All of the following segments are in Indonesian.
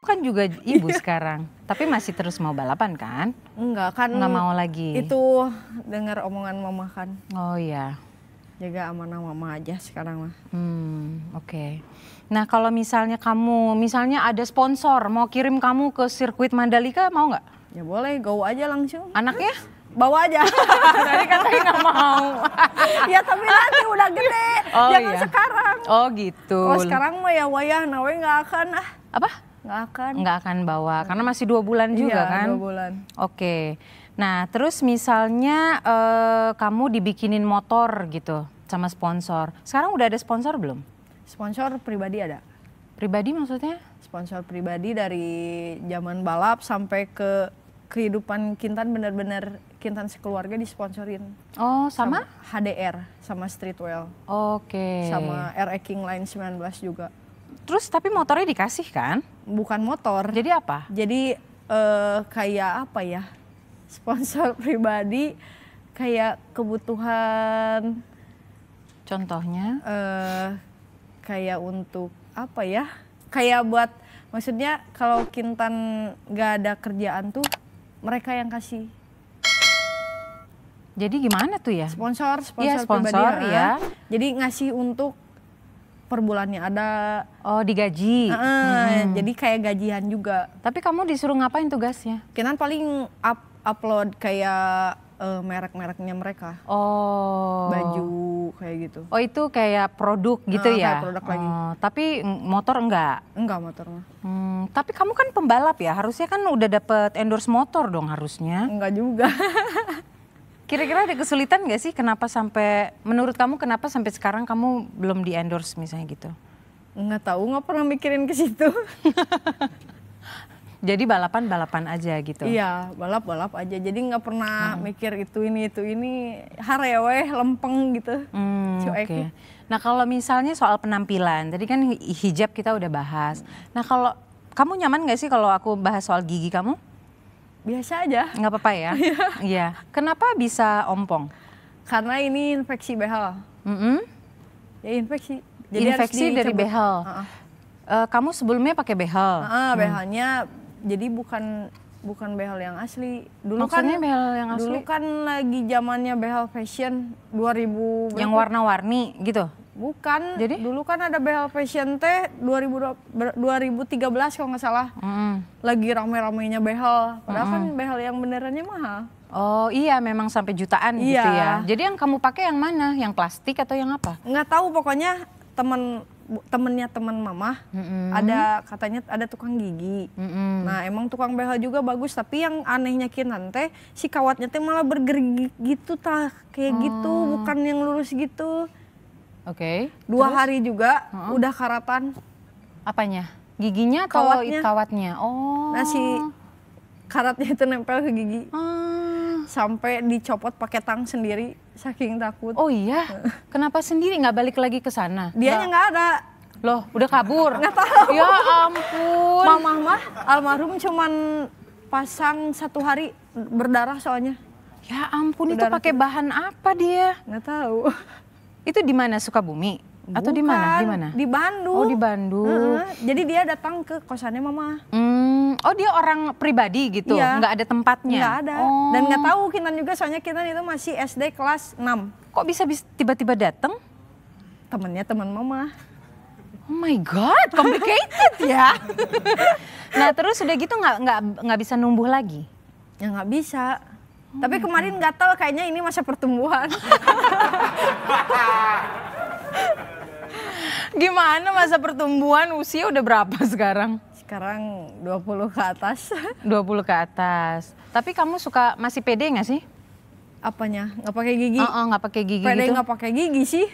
kan juga ibu sekarang, tapi masih terus mau balapan kan? Enggak kan. Enggak mau lagi. Itu dengar omongan mama kan. Oh iya. Jaga amanah mama aja sekarang mah. Hmm, oke. Okay. Nah kalau misalnya kamu, misalnya ada sponsor mau kirim kamu ke sirkuit Mandalika mau nggak? Ya boleh, go aja langsung. Anaknya? bawa aja. Tadi kan nggak mau. ya tapi nanti udah gede, oh, jangan iya. sekarang. Oh gitu. Kalau sekarang mah ya wayah, nawe nggak akan ah. Apa? Nggak akan. Nggak akan bawa, karena masih dua bulan juga iya, kan? dua bulan. Oke. Nah terus misalnya eh, kamu dibikinin motor gitu sama sponsor. Sekarang udah ada sponsor belum? Sponsor pribadi ada. Pribadi maksudnya? Sponsor pribadi dari zaman balap sampai ke kehidupan Kintan benar-benar Kintan sekeluarga disponsorin. Oh, sama? sama HDR, sama Streetwell. Oke. Okay. Sama RE King Line 19 juga. Terus tapi motornya dikasih kan? Bukan motor. Jadi apa? Jadi uh, kayak apa ya? Sponsor pribadi kayak kebutuhan contohnya uh, kayak untuk apa ya? Kayak buat maksudnya kalau Kintan nggak ada kerjaan tuh mereka yang kasih jadi gimana tuh ya? Sponsor, iya, sponsor, ya, sponsor pribadi ya. ya. Jadi ngasih untuk per bulannya ada oh digaji. Uh, hmm. Jadi kayak gajian juga. Tapi kamu disuruh ngapain tugasnya? Kita paling up, upload kayak uh, merek-mereknya mereka. Oh. Baju kayak gitu. Oh itu kayak produk ah, gitu uh, ya? Kayak produk oh, lagi. Tapi motor enggak? Enggak motor. Hmm, tapi kamu kan pembalap ya, harusnya kan udah dapet endorse motor dong harusnya. Enggak juga. Kira-kira ada kesulitan gak sih? Kenapa sampai menurut kamu kenapa sampai sekarang kamu belum di endorse misalnya gitu? Nggak tahu, nggak pernah mikirin ke situ. Jadi balapan balapan aja gitu. Iya, balap balap aja. Jadi nggak pernah hmm. mikir itu ini itu ini harewe lempeng gitu. Hmm, Oke. Okay. Nah kalau misalnya soal penampilan, tadi kan hijab kita udah bahas. Nah kalau kamu nyaman nggak sih kalau aku bahas soal gigi kamu? biasa aja. Nggak apa-apa ya? Iya. iya. Kenapa bisa ompong? Karena ini infeksi behel. Mm -hmm. Ya infeksi. Jadi infeksi dari behel. Uh -uh. Uh, kamu sebelumnya pakai behel. Uh behelnya hmm. jadi bukan bukan behel yang asli. Dulu kan Maksudnya kan behel yang asli. Dulu kan lagi zamannya behel fashion 2000 Yang warna-warni gitu. Bukan. Jadi dulu kan ada BL Fashion teh 2013 kalau nggak salah. Mm. Lagi rame-ramenya BL. Padahal mm. kan BL yang benerannya mahal. Oh iya memang sampai jutaan gitu iya. gitu ya. Jadi yang kamu pakai yang mana? Yang plastik atau yang apa? Nggak tahu pokoknya temen temennya teman mama mm-hmm. ada katanya ada tukang gigi mm-hmm. nah emang tukang behel juga bagus tapi yang anehnya kinan teh si kawatnya teh malah bergerigi gitu tah kayak mm. gitu oh. bukan yang lurus gitu Oke. Okay. Dua Terus? hari juga uh-huh. udah karatan. Apanya? Giginya atau kawatnya? kawatnya? Oh. Nah karatnya itu nempel ke gigi. Uh. Sampai dicopot pakai tang sendiri saking takut. Oh iya. Kenapa sendiri nggak balik lagi ke sana? Dia nggak ada. Loh, udah kabur. Nggak tahu. Ya ampun. Mamah mah almarhum cuman pasang satu hari berdarah soalnya. Ya ampun berdarah itu pakai bahan apa dia? Nggak tahu. Itu di mana Sukabumi? Atau di mana? Di mana? Di Bandung. Oh, di Bandung. Uh, jadi dia datang ke kosannya mama. Hmm. Oh, dia orang pribadi gitu. Iya. Nggak ada tempatnya. Nggak ada. Oh. Dan nggak tahu Kinan juga soalnya Kinan itu masih SD kelas 6. Kok bisa tiba-tiba datang? Temennya teman mama. Oh my god, complicated ya. nah, terus udah gitu nggak nggak nggak bisa numbuh lagi. Ya nggak bisa. Oh Tapi kemarin nggak tahu kayaknya ini masa pertumbuhan. Gimana masa pertumbuhan usia udah berapa sekarang? Sekarang 20 ke atas. 20 ke atas. Tapi kamu suka masih pede gak sih? Apanya? Gak pakai gigi? oh uh -uh, nggak pakai gigi pede gitu. nggak pakai gigi sih.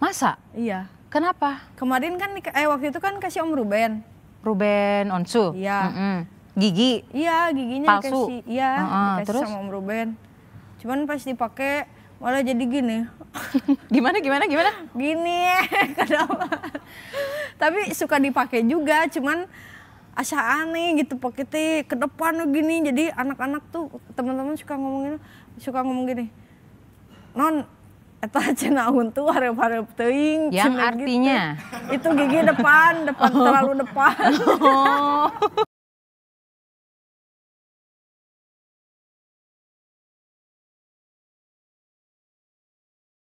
Masa? Iya. Kenapa? Kemarin kan eh waktu itu kan kasih Om Ruben. Ruben Onsu. Iya. Mm -mm. Gigi. Iya, giginya Palsu. dikasih. Iya, uh -uh, dikasih terus? sama Om Ruben. Cuman pas dipakai malah jadi gini. gimana gimana gimana? Gini, kenapa? Tapi suka dipakai juga, cuman asa aneh gitu paketnya ke depan gini. Jadi anak-anak tuh teman-teman suka ngomongin suka ngomong gini. Non, eta cina untu harap harap teing yang gitu. artinya gitu. itu gigi depan depan oh. terlalu depan oh.